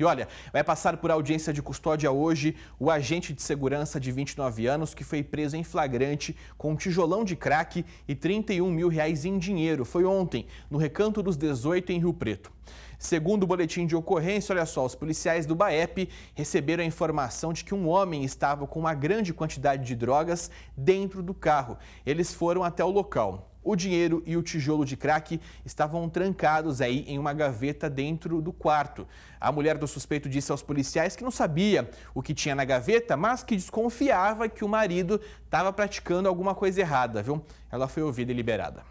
E olha, vai passar por audiência de custódia hoje o agente de segurança de 29 anos que foi preso em flagrante com um tijolão de crack e 31 mil reais em dinheiro. Foi ontem, no Recanto dos 18, em Rio Preto. Segundo o boletim de ocorrência, olha só, os policiais do BAEP receberam a informação de que um homem estava com uma grande quantidade de drogas dentro do carro. Eles foram até o local. O dinheiro e o tijolo de crack estavam trancados aí em uma gaveta dentro do quarto. A mulher do suspeito disse aos policiais que não sabia o que tinha na gaveta, mas que desconfiava que o marido estava praticando alguma coisa errada, viu? Ela foi ouvida e liberada.